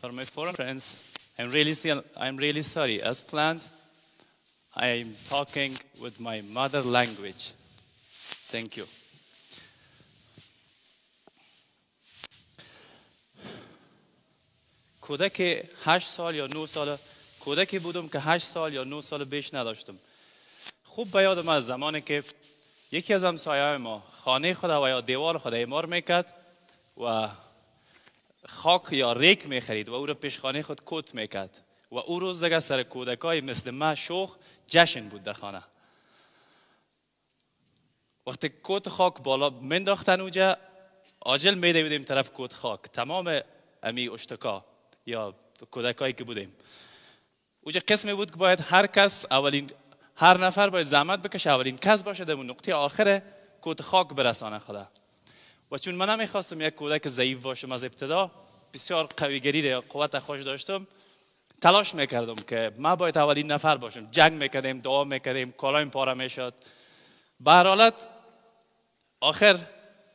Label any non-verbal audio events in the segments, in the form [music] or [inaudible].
for my foreign friends. I'm really, I'm really sorry. As planned, I'm talking with my mother language. Thank you. کودک هشت سال یا نو سال کودکی بودم که هشت سال یا نو سال بیش نداشتم خوب به یادم از زمانی که یکی از همسایه ما خانه خدا و یا دیوار خدا ایمار میکرد و خاک یا ریک می خرید و او را پیشخانه خود کت می و او روز دگه سر کودکای مثل ما شوخ جشن بود در خانه وقتی کت خاک بالا منداختن اوجه آجل می طرف کت خاک تمام امی اشتکا یا کودکایی که بودیم اوجا قسمی بود که باید هر کس اولین هر نفر باید زحمت بکشه اولین کس باشه در نقطه آخر کت خاک برسانه خدا و چون من نمیخواستم یک کودک ضعیف باشم از ابتدا بسیار قویگری یا قوت خوش داشتم تلاش میکردم که من باید اولین نفر باشم جنگ میکردیم دعا میکردیم کالایم پاره میشد به حالت آخر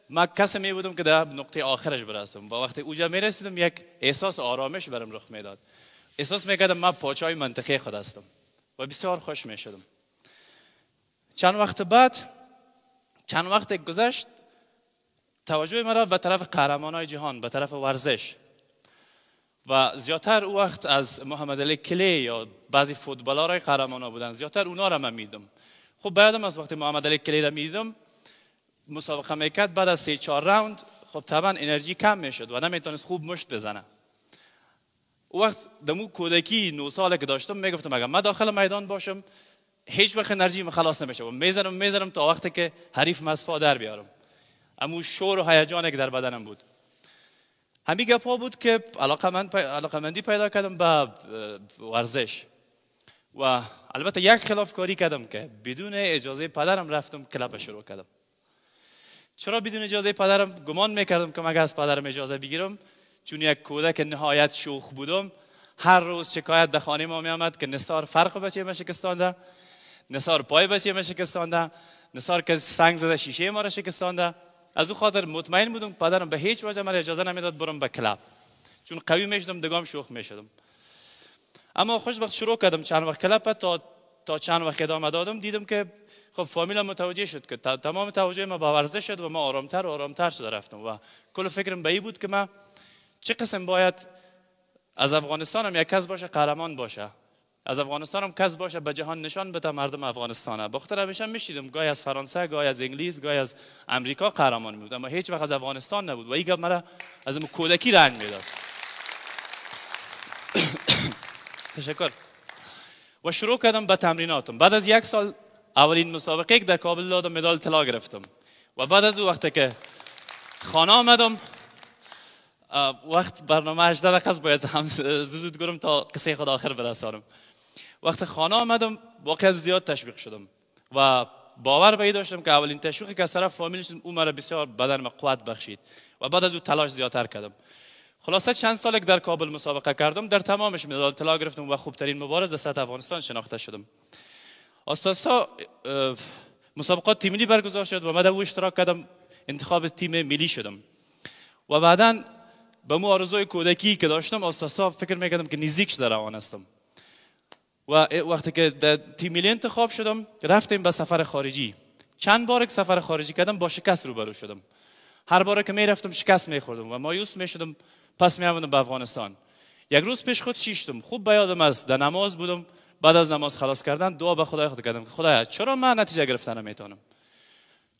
ما کسی می بودم که در نقطه آخرش برسم و وقتی اوجا می رسیدم یک احساس آرامش برم رخ میداد احساس میکردم من پاچای منطقه خود هستم و بسیار خوش می شدم چند وقت بعد چند وقت گذشت توجه مرا به طرف های جهان به طرف ورزش و زیاتر او وقت از محمد علی کلی یا بعضی قهرمان ها بودن زیاتر اونا را من میدم خب بعدم از وقتی محمد علی کلی را میدم مسابقه میکرد بعد از سه چهار راوند خب طبعا انرژی کم میشد و نمیتونست خوب مشت بزنه او وقت دمو کودکی نو ساله که داشتم میگفتم اگر من داخل میدان باشم هیچ وقت انرژی خلاص نمیشه میزنم میزنم تا وقتی که حریف مصفا در بیارم امو شور و هیجانی که در بدنم بود همی گپا بود که علاقه, مندی پیدا کردم به ورزش و البته یک خلاف کاری کردم که بدون اجازه پدرم رفتم کلاب شروع کردم چرا بدون اجازه پدرم گمان میکردم که مگه از پدرم اجازه بگیرم چون یک کودک نهایت شوخ بودم هر روز شکایت در خانه ما می که نصار فرق بچه ما شکستانده نصار پای بچه ما شکستانده نصار که سنگ زده شیشه ما را شکستانده از او خاطر مطمئن بودم پدرم به هیچ وجه مرا اجازه نمیداد برم به کلاب چون قوی میشدم دگام شوخ میشدم اما خوشبخت شروع کردم چند وقت کلاب تا تا چند وقت ادامه دادم دیدم که خب فامیل متوجه شد که تمام توجه ما به ورزش شد و ما آرامتر و آرامتر شده رفتم و کل فکرم به این بود که من چه قسم باید از افغانستانم یک کس باشه قهرمان باشه از افغانستان هم کس باشه به جهان نشان بده مردم افغانستان بخاطر همیشه میشیدم گاهی از فرانسه گاهی از انگلیس گاهی از امریکا قهرمان بود اما هیچ وقت از افغانستان نبود و این گپ مرا از کودکی رنگ میداد [coughs] تشکر و شروع کردم به تمریناتم بعد از یک سال اولین مسابقه که در کابل دادم مدال طلا گرفتم و بعد از او وقتی که خانه آمدم وقت برنامه 18 باید هم [laughs] زود گرم تا قصه خود آخر برسارم وقتی خانه آمدم واقعا زیاد تشویق شدم و باور به داشتم که اولین تشویقی که از طرف او مرا بسیار بدن قوت بخشید و بعد از اون تلاش زیادتر کردم خلاصه چند ساله در کابل مسابقه کردم در تمامش مدال طلا گرفتم و خوبترین مبارز در سطح افغانستان شناخته شدم استاسا مسابقات تیم برگزار شد و من او اشتراک کردم انتخاب تیم ملی شدم و بعدا به مو آرزوی کودکی که داشتم استاسا فکر میکردم که نزدیک در روان هستم و وقتی که در تیمیلی خواب شدم رفتیم به سفر خارجی چند بار که سفر خارجی کردم با شکست روبرو شدم هر بار که می رفتم شکست خوردم و مایوس می شدم پس می به افغانستان یک روز پیش خود شیشتم خوب به یادم از در نماز بودم بعد از نماز خلاص کردن دعا به خدای خود کردم که خدایا چرا من نتیجه گرفتن میتونم؟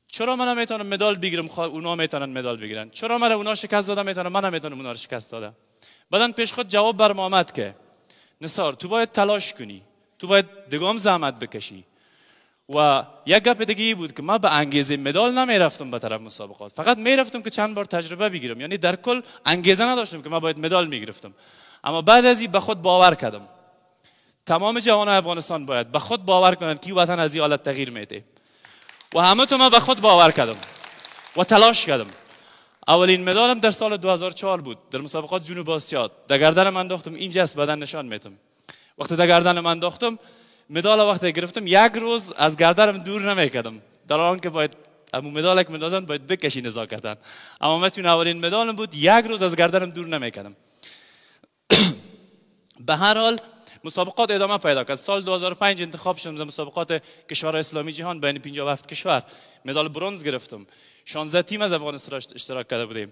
چرا من میتونم مدال بگیرم خوا... اونا میتونن مدال بگیرن چرا من اونا شکست دادم میتونم من نمیتونم اونا رو شکست دادم بعدن پیش خود جواب برم آمد که نصار تو باید تلاش کنی تو باید دگام زحمت بکشی و یک گپ دیگه بود که ما به انگیزه مدال رفتم به طرف مسابقات فقط رفتم که چند بار تجربه بگیرم یعنی در کل انگیزه نداشتم که ما باید مدال می گرفتم اما بعد از این به خود باور کردم تمام جوان افغانستان باید به خود باور کنند که وطن از این حالت تغییر میده و همه تو من به خود باور کردم و تلاش کردم اولین مدالم در سال 2004 بود در مسابقات جنوب آسیا در گردنم انداختم اینجا از بدن نشان میتم وقتی در گردنم انداختم مدال وقتی گرفتم یک روز از گردنم دور نمیکردم در آن که باید امو مدالک بندازن باید بکشی نزاکتن اما مثل اولین مدالم بود یک روز از گردنم دور نمیکردم [coughs] به هر حال مسابقات ادامه پیدا کرد سال 2005 انتخاب شدم در مسابقات کشور اسلامی جهان بین 57 کشور مدال برونز گرفتم 16 تیم از افغانستان اشتراک کرده بودیم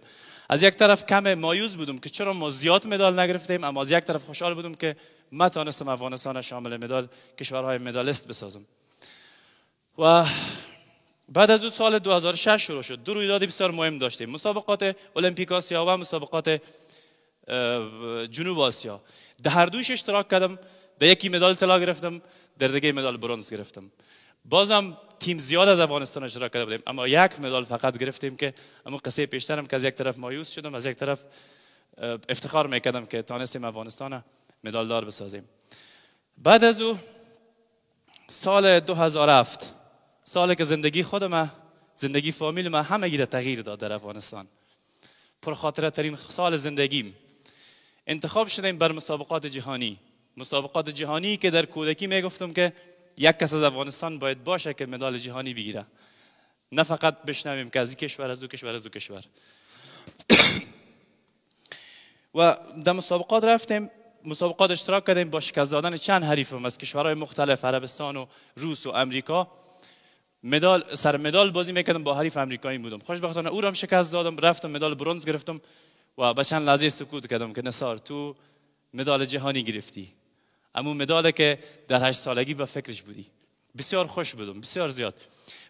از یک طرف کم مایوس بودم که چرا ما زیاد مدال نگرفتیم اما از یک طرف خوشحال بودم که ما تانستم افغانستان شامل مدال کشورهای مدالست بسازم و بعد از سال 2006 شروع شد دو رویداد بسیار مهم داشتیم مسابقات المپیک آسیا و مسابقات جنوب آسیا در هر دوش اشتراک کردم در یکی مدال طلا گرفتم در دیگه مدال برونز گرفتم بازم تیم زیاد از افغانستان اشتراک کرده بودیم اما یک مدال فقط گرفتیم که اما قصه پیشترم که از یک طرف مایوس شدم از یک طرف افتخار میکردم که تانستیم افغانستان مدال دار بسازیم بعد از او سال افت سال که زندگی خودم زندگی فامیل ما همه گیره تغییر داد در افغانستان پرخاطره ترین سال زندگیم انتخاب شدیم بر مسابقات جهانی مسابقات جهانی که در کودکی میگفتم که یک کس از افغانستان باید باشه که مدال جهانی بگیره نه فقط بشنویم که از این کشور از او کشور از او کشور [coughs] و در مسابقات رفتیم مسابقات اشتراک کردیم با شکست دادن چند حریفم از کشورهای مختلف عربستان و روس و امریکا مدال سر مدال بازی میکردم با حریف امریکایی بودم خوشبختانه او شکست دادم رفتم مدال برونز گرفتم و بسیار لحظه سکوت کردم که نصار تو مدال جهانی گرفتی اما مدال که در هشت سالگی به فکرش بودی بسیار خوش بودم بسیار زیاد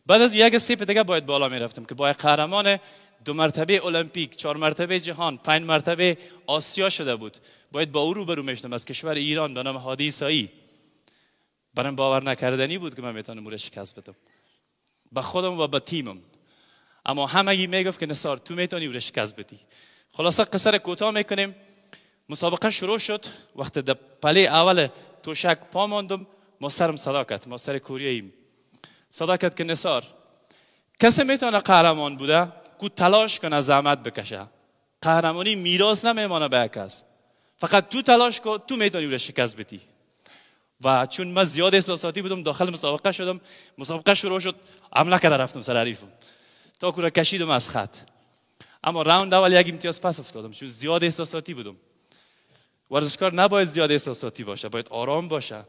بعد از یک سیپ دیگه باید بالا می رفتم که باید قهرمان دو مرتبه المپیک چهار مرتبه جهان پنج مرتبه آسیا شده بود باید با او برو میشتم از کشور ایران به نام هادی ایسایی برم باور نکردنی بود که من میتونم او شکست بدم به خودم و به تیمم اما همگی میگفت که نصار تو میتونی او شکست بدی خلاصه قصه کوتاه میکنیم مسابقه شروع شد وقتی در پلی اول توشک پا ماندم ماسترم صدا کرد کوریاییم صدا کرد که نصار کسی میتونه قهرمان بوده کو تلاش کنه زحمت بکشه قهرمانی میراث نمیمانه به کس فقط تو تلاش کن تو میتونی اون شکست بدی و چون من زیاد احساساتی بودم داخل مسابقه شدم مسابقه شروع شد عمله کرده رفتم سر حریفم تا کورا کشیدم از خط اما راوند اول یک امتیاز پس افتادم چون زیاد احساساتی بودم ورزشکار نباید زیاد احساساتی باشه باید آرام باشه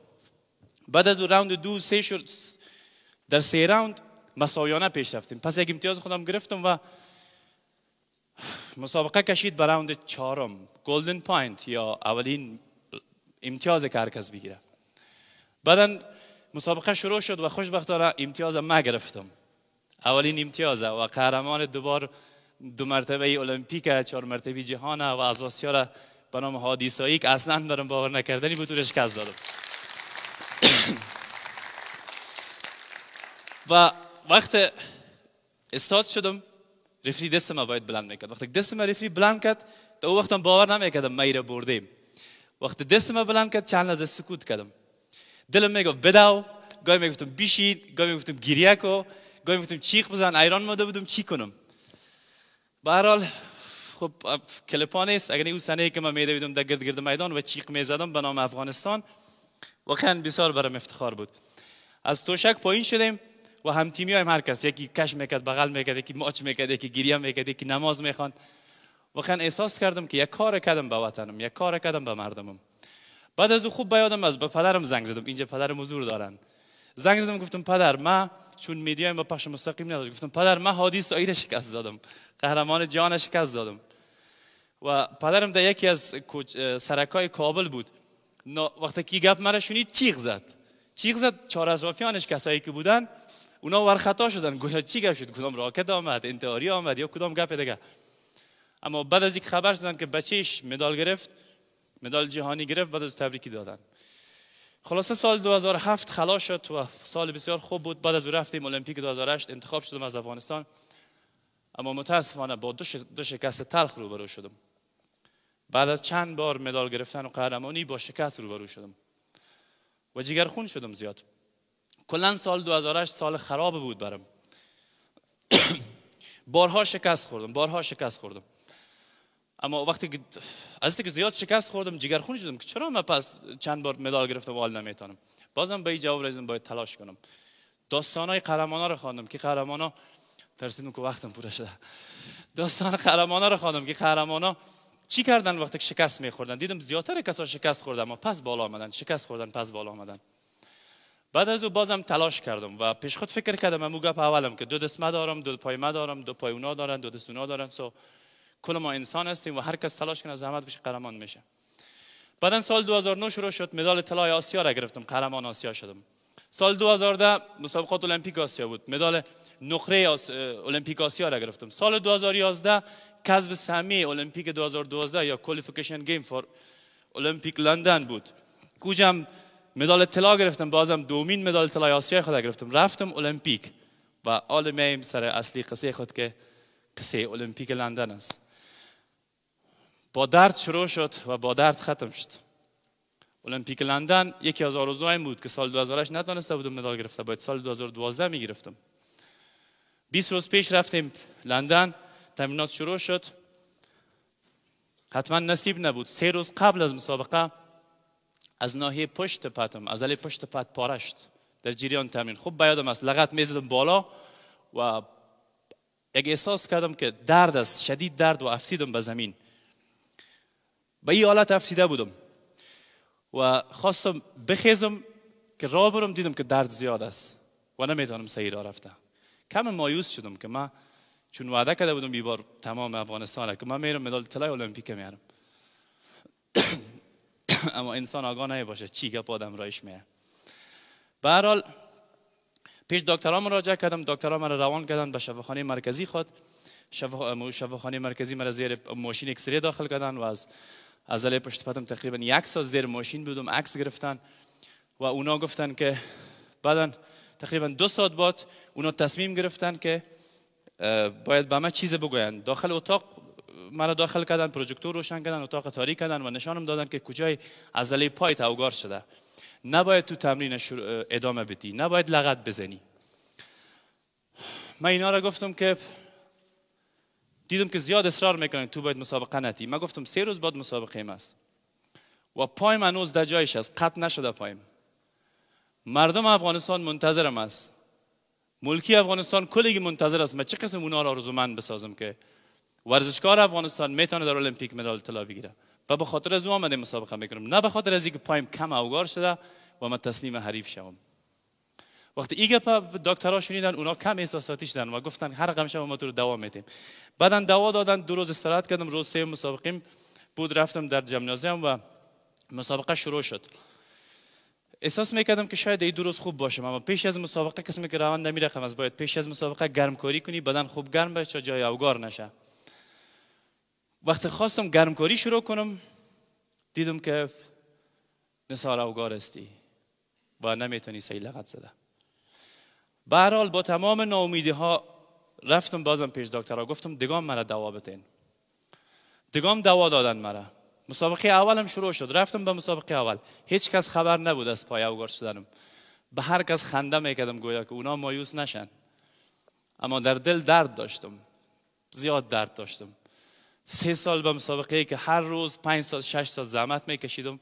بعد از راوند دو سه شد در سه راوند مساویانه پیش رفتیم پس یک امتیاز خودم گرفتم و مسابقه کشید به راوند چهارم گلدن پاینت یا اولین امتیاز که هر کس بگیره بعدا مسابقه شروع شد و خوشبختانه امتیاز ما گرفتم اولین امتیاز و قهرمان دوبار دو مرتبه المپیک چهار مرتبه جهان و از آسیا را به نام هادی که اصلا برام باور نکردنی بود که شکست دادم و وقت استاد شدم رفری دست ما باید بلند میکرد وقتی دست ما بلند کرد تا او وقتم باور نمیکردم ما را وقتی دست ما بلند کرد چند لحظه سکوت کردم دلم میگفت بدو گاهی میگفتم بیشید گاهی میگفتم گریه کو میگفتم چیخ بزن ایران ماده بودم چی کنم به خب کلپا نیست اگر او سنه که من میدویدم در گرد گرد میدان و چیق میزدم به نام افغانستان واقعا بسیار برم افتخار بود از توشک پایین شدیم و هم تیمی هم هر کس یکی کش میکرد بغل میکرد یکی ماچ میکرد یکی گریه میکرد یکی نماز میخوان واقعا احساس کردم که یک کار کردم به وطنم یک کار کردم به مردمم بعد از او خوب بیادم از به پدرم زنگ زدم اینجا پدرم حضور دارن زنگ زدم گفتم پدر من چون میدیای ما پخش مستقیم نداشت گفتم پدر من حادیث سایر شکست دادم قهرمان جهان شکست دادم و پدرم در یکی از سرکای کابل بود وقتی کی گپ مرا شنید چیغ زد چیغ زد چهار اطرافیانش کسایی که بودن اونا ور خطا شدن گویا چی گپ شد کدام راکت آمد انتحاری آمد یا کدام گپ دیگه اما بعد از یک خبر شدن که بچهش مدال گرفت مدال جهانی گرفت بعد از تبریکی دادن خلاصه سال 2007 خلاص شد و سال بسیار خوب بود بعد از او رفتیم المپیک 2008 انتخاب شدم از افغانستان اما متاسفانه با دو, دو شکست تلخ روبرو شدم بعد از چند بار مدال گرفتن و قهرمانی با شکست روبرو شدم و جگرخون شدم زیاد کلا سال 2008 سال خراب بود برم [coughs] بارها شکست خوردم بارها شکست خوردم اما وقتی از که زیاد شکست خوردم جگرخون شدم که چرا من پس چند بار مدال گرفته و حال نمیتونم بازم به این جواب رسیدم باید تلاش کنم داستان قهرمان قهرمانا رو خواندم که قهرمانا ترسیدم که وقتم پوره شده داستان قهرمانا رو خواندم که قهرمانا چی کردن وقتی که شکست میخوردن دیدم زیاتر کسا شکست خوردن اما پس بالا آمدن شکست خوردن پس بالا آمدن بعد از او بازم تلاش کردم و پیش خود فکر کردم من گپ اولم که دو دست دارم دو پای مدارم، دو پای اونا دارن دو دست اونا دارن سو کل ما انسان هستیم و هر کس تلاش کنه زحمت بشه قهرمان میشه بعدا سال 2009 شروع شد مدال طلای آسیا را گرفتم قهرمان آسیا شدم سال 2010 مسابقات المپیک آسیا بود مدال نقره آس... المپیک آسیا را گرفتم سال 2011 کسب سهمیه المپیک 2012 یا کوالیفیکیشن گیم فور المپیک لندن بود کوجم مدال طلا گرفتم بازم دومین مدال طلای آسیا خود گرفتم رفتم المپیک و میم سر اصلی قصه خود که قصه المپیک لندن است با درد شروع شد و با درد ختم شد المپیک لندن یکی از آرزوهایم بود که سال 2008 نتونسته بودم مدال گرفته باید سال 2012 می گرفتم 20 روز پیش رفتیم لندن تمرینات شروع شد حتما نصیب نبود سه روز قبل از مسابقه از ناحیه پشت پتم از علی پشت پت پارشت در جریان تمرین خوب بیادم است لغت میزدم بالا و یک احساس کردم که درد است شدید درد و افتیدم به زمین به این حالت افسیده بودم و خواستم بخیزم که راه برم دیدم که درد زیاد است و نمیتونم سعی را رفته. کم مایوس شدم که من چون وعده کرده بودم بیبار تمام افغانستان که من میرم مدال طلای المپیک میارم [coughs] اما انسان آگاه باشه چی گپ آدم رایش میه به پیش دکترها مراجعه کردم دکترها مرا روان کردن به شفاخانه مرکزی خود شفاخانه مرکزی مرا زیر ماشین اکسری داخل کردن و از از علی پشت پتم تقریبا یک سال زیر ماشین بودم عکس گرفتن و اونا گفتن که بعدا تقریبا دو ساعت بعد اونا تصمیم گرفتن که باید به ما چیز بگویند داخل اتاق مرا داخل کردن پروژکتور روشن کردن اتاق تاریک کردن و نشانم دادن که کجای عضله پایت اوگار شده نباید تو تمرین ادامه بدی نباید لغت بزنی من اینا را گفتم که دیدم که زیاد اصرار میکنن تو باید مسابقه نتی من گفتم سه روز بعد مسابقه ایم است و پایم هنوز در جایش است قط نشده پایم مردم افغانستان منتظرم است ملکی افغانستان کلیگی منتظر است من چه قسم اونا را آرزومند بسازم که ورزشکار افغانستان میتونه در المپیک مدال طلا بگیره و به خاطر از او آمده مسابقه میکنم نه به خاطر از اینکه پایم کم اوگار شده و من تسلیم حریف شوم وقتی این گپ دکترها شنیدن اونا کم احساساتی شدن و گفتن هر رقم شما ما تو رو دوا میدیم بعدا دوا دادن دو روز استراحت کردم روز سه مسابقیم بود رفتم در جمنازیم و مسابقه شروع شد احساس میکردم که شاید این دو روز خوب باشم اما پیش از مسابقه قسمی که روان نمیرخم از باید پیش از مسابقه گرم کاری کنی بدن خوب گرم بشه جای اوگار نشه وقتی خواستم گرم کاری شروع کنم دیدم که نسار اوگار هستی و نمیتونی لغت زده برحال با تمام ناامیدی ها رفتم بازم پیش دکترها گفتم دگام مرا دوا بتین دگام دوا دادن مرا مسابقه اولم شروع شد رفتم به مسابقه اول هیچ کس خبر نبود از پای اوگار شدنم به هر کس خنده میکردم گویا که اونا مایوس نشن اما در دل درد داشتم زیاد درد داشتم سه سال به مسابقه ای که هر روز پنج سال شش سال زحمت میکشیدم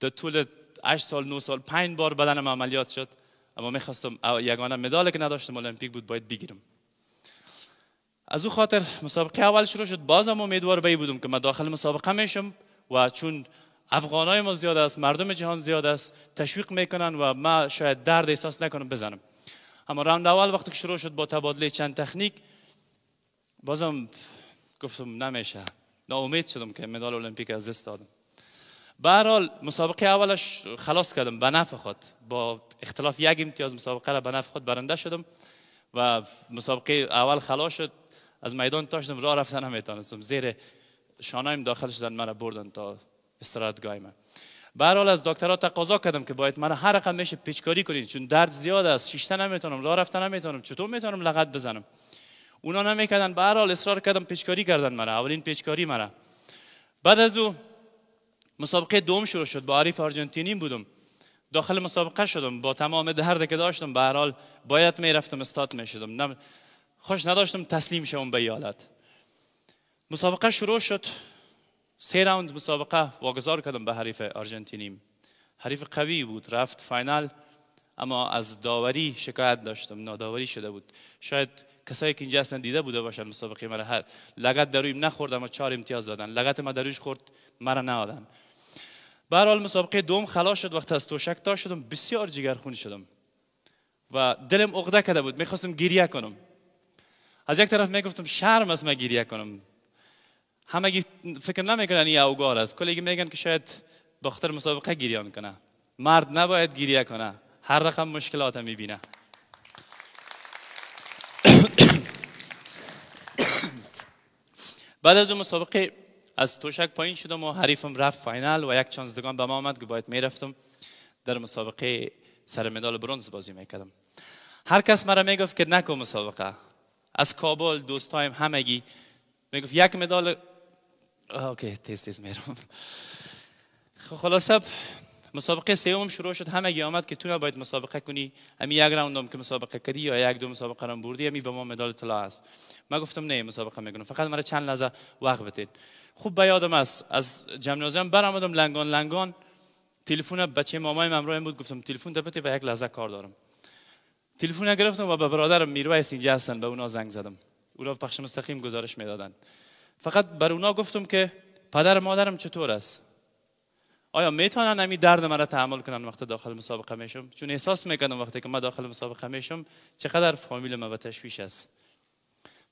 در طول 8 سال نو سال پنج بار بدنم عملیات شد اما میخواستم یگانه مدالی که نداشتم المپیک بود باید بگیرم از او خاطر مسابقه اول شروع شد بازم امیدوار به بودم که من داخل مسابقه میشم و چون افغانای ما زیاد است مردم جهان زیاد است تشویق میکنن و ما شاید درد احساس نکنم بزنم اما راند اول وقتی که شروع شد با تبادله چند تکنیک بازم گفتم نمیشه ناامید شدم که مدال المپیک از دست دادم به هر مسابقه اولش خلاص کردم به نفع خود با اختلاف یک امتیاز مسابقه را به نفع خود برنده شدم و مسابقه اول خلاص شد از میدان تاشتم راه رفتن نمیتونستم زیر شانایم داخل شدن مرا بردن تا استرادگاه من به از دکترها تقاضا کردم که باید مرا هر رقم میشه پیچکاری کنید چون درد زیاد است شیشته نمیتونم راه رفتن نمیتونم چطور میتونم لغت بزنم اونا نمیکردن به اصرار کردم پیچکاری کردن مرا اولین پیچکاری مرا بعد از او مسابقه دوم شروع شد با عریف آرژانتینی بودم داخل مسابقه شدم با تمام درد که داشتم به هر حال باید میرفتم استاد میشدم خوش نداشتم تسلیم شوم به ایالت مسابقه شروع شد سه راوند مسابقه واگذار کردم به حریف آرژانتینیم حریف قوی بود رفت فاینال اما از داوری شکایت داشتم ناداوری شده بود شاید کسایی که اینجا هستن دیده بوده باشن مسابقه مرا هر لگت در رویم نخورد چهار امتیاز دادن لگت ما در خورد مرا ندادن به مسابقه دوم خلاص شد وقت از توشک تا شدم بسیار جگرخون شدم و دلم عقده کرده بود میخواستم گریه کنم از یک طرف میگفتم شرم است من گریه کنم همه فکر نمیکنن این اوگار است کلیگی میگن که شاید دختر مسابقه گریه کنه مرد نباید گریه کنه هر رقم مشکلات هم میبینه [coughs] بعد از اون مسابقه از توشک پایین شدم و حریفم رفت فاینال و یک چانس دگان به ما آمد که باید میرفتم در مسابقه سر مدال برونز بازی میکردم هر کس مرا میگفت که نکو مسابقه از کابل دوستایم همگی میگفت یک مدال اوکی تیز تیز میرم خب، خلاصه مسابقه سیوم شروع شد همگی آمد که تو باید مسابقه کنی امی یک راوند که مسابقه کردی یا یک دو مسابقه را بردی به ما مدال طلا است من گفتم نه مسابقه میکنم فقط مرا چند لحظه وقت خوب به یادم است از جمنازی هم برآمدم لنگان لنگان تلفن بچه مامای من بود گفتم تلفن دبته به یک لحظه کار دارم تلفن گرفتم و به برادرم میرویس اینجا هستن به اونا زنگ زدم اونا پخش مستقیم گزارش میدادن فقط بر اونا گفتم که پدر مادرم چطور است آیا میتونن همین درد مرا تحمل کنن وقتی داخل مسابقه میشم چون احساس میکنم وقتی که من داخل مسابقه میشم چقدر فامیل من به تشویش است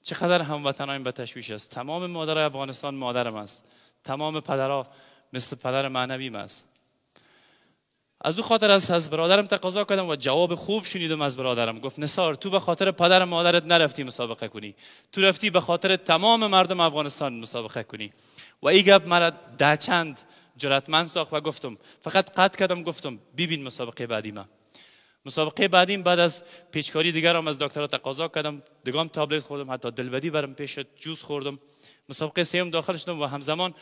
چقدر هموطنان به تشویش است تمام مادر افغانستان مادرم است تمام پدرها مثل پدر معنویم است از او خاطر از از برادرم تقاضا کردم و جواب خوب شنیدم از برادرم گفت نصار تو به خاطر پدر مادرت نرفتی مسابقه کنی تو رفتی به خاطر تمام مردم افغانستان مسابقه کنی و این گپ مرا ده چند جرأتمند ساخت و گفتم فقط قد کردم گفتم ببین مسابقه بعدی من مسابقه بعدیم بعد از پیچکاری دیگر هم از دکترها تقاضا کردم دیگام تابلت خوردم حتی دلبدی برم پیش جوز خوردم مسابقه سیم داخل شدم و همزمان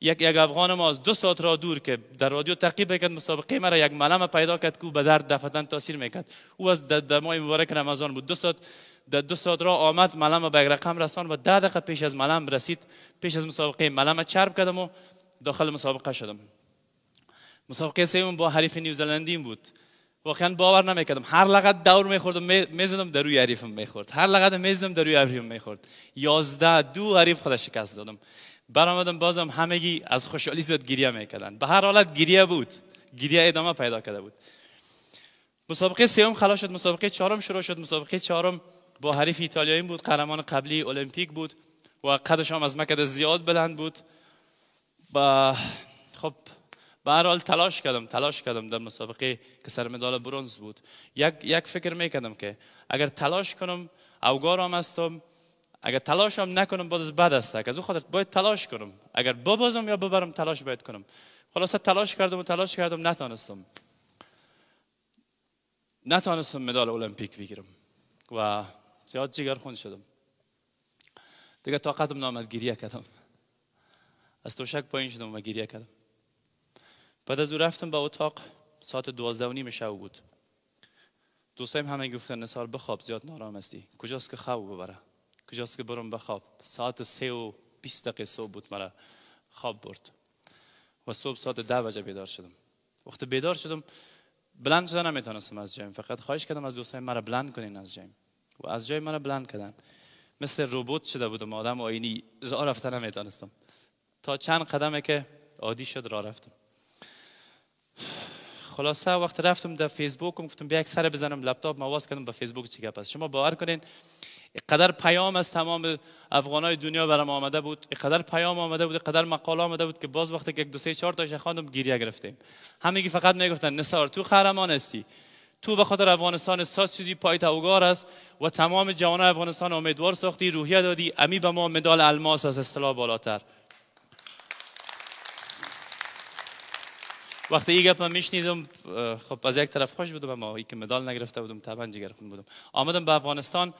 یک یک افغان ما از دو ساعت را دور که در رادیو تعقیب کرد مسابقه مرا یک ملم پیدا کرد که او به درد دفتن تاثیر میکرد او از ماه مبارک رمضان بود دو ساعت در دو ساعت را آمد ملم به رقم رسان و ده دقیقه پیش از ملم رسید پیش از مسابقه ملم چرب کردم و داخل مسابقه شدم مسابقه سوم با حریف نیوزلندیم بود واقعا باور نمیکردم هر لغت دور میخوردم میزدم در روی حریفم میخورد هر لغت میزدم در روی حریفم میخورد یازده دو حریف خودش شکست دادم برآمدم بازم همگی از خوشحالی زیاد گریه میکردن به هر حالت گریه بود گریه ادامه پیدا کرده بود مسابقه سوم خلاص شد مسابقه چهارم شروع شد مسابقه چهارم با حریف ایتالیایی بود قهرمان قبلی المپیک بود و قدش هم از مکد زیاد بلند بود و خب به هر حال تلاش کردم تلاش کردم در مسابقه که سر مدال برونز بود یک, یک فکر میکردم که اگر تلاش کنم اوگارم هستم اگر تلاش هم نکنم باز بد است از اون خاطر باید تلاش کنم اگر ببازم یا ببرم تلاش باید کنم خلاصه تلاش کردم و تلاش کردم نتونستم. نتونستم مدال المپیک بگیرم و زیاد جگر خون شدم دیگه طاقتم نامد گریه کردم از توشک پایین شدم و گریه کردم بعد از او رفتم به اتاق ساعت دوازده و نیم شب بود دوستایم همه گفتن نسار بخواب زیاد نارام هستی کجاست که خواب ببره کجاست که برم بخواب ساعت سه و 20 دقیقه صبح بود مرا خواب برد و صبح ساعت ده بجه بیدار شدم وقت بیدار شدم بلند شدن نمیتونستم از جایم فقط خواهش کردم از دوستایم مرا بلند کنین از جایم و از جای مرا بلند کردن مثل ربات شده بودم آدم آینی راه رفتن نمیتونستم تا چند قدمه که عادی شد راه رفتم خلاصه وقت رفتم در فیسبوک گفتم بیا یک سر بزنم لپتاپ مواز کردم به فیسبوک چی گپ شما باور کنین قدر پیام از تمام افغانای دنیا برام آمده بود قدر پیام آمده بود قدر مقاله آمده بود که باز وقتی که یک دو سه چهار تاش خواندم گریه گرفتیم همگی فقط میگفتن نثار تو قهرمان هستی تو به خاطر افغانستان ساز شدی پای توگار است و تمام جوان افغانستان امیدوار ساختی روحیه دادی امی به ما مدال الماس از اصطلاح بالاتر وقتی این گپ من میشنیدم خب از یک طرف خوش بودم اما این که مدال نگرفته بودم طبعا جگر خون بودم آمدم به افغانستان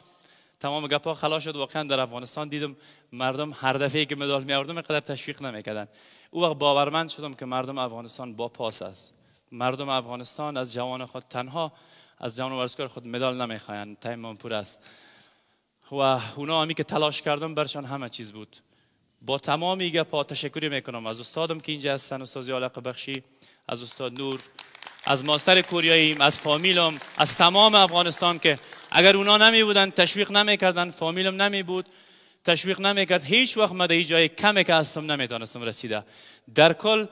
تمام گپا خلا شد واقعا در افغانستان دیدم مردم هر دفعه که مدال می آوردم اینقدر تشویق نمیکردن او وقت باورمند شدم که مردم افغانستان با پاس است مردم افغانستان از جوان خود تنها از جوان ورزشکار خود مدال نمیخواین تیم پور است و اونا همی که تلاش کردم برشان همه چیز بود با تمام گپا تشکری میکنم از استادم که اینجا هستن استاد علاقه بخشی از استاد نور از ماستر کوریاییم از فامیلم از تمام افغانستان که اگر اونا نمی بودن تشویق نمی کردن فامیلم نمی بود تشویق نمی کرد هیچ وقت مده جای کمی که هستم نمیتونستم رسیده در کل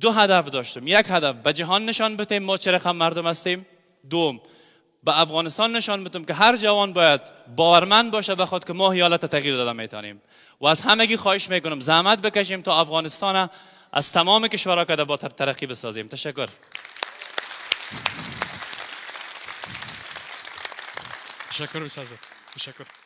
دو هدف داشتم یک هدف به جهان نشان بتیم ما چه رقم مردم هستیم دوم به افغانستان نشان بدم که هر جوان باید باورمند باشه به خود که ما حیالت تغییر داده میتونیم و از همگی خواهش میکنم زحمت بکشیم تا افغانستان از تمام کشورها که با ترقی بسازیم تشکر تشکر بسازم تشکر